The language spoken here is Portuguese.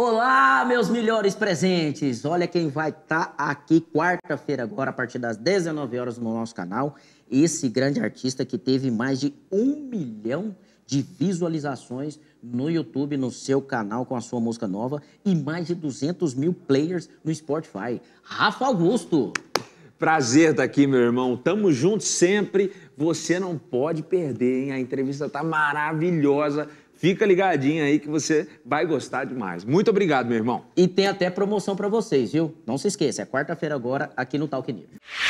Olá, meus melhores presentes! Olha quem vai estar tá aqui quarta-feira agora, a partir das 19 horas no nosso canal. Esse grande artista que teve mais de um milhão de visualizações no YouTube, no seu canal com a sua música nova e mais de 200 mil players no Spotify. Rafa Augusto! Prazer estar tá aqui, meu irmão. Tamo junto sempre. Você não pode perder, hein? A entrevista tá maravilhosa Fica ligadinho aí que você vai gostar demais. Muito obrigado, meu irmão. E tem até promoção para vocês, viu? Não se esqueça, é quarta-feira agora aqui no Talk News.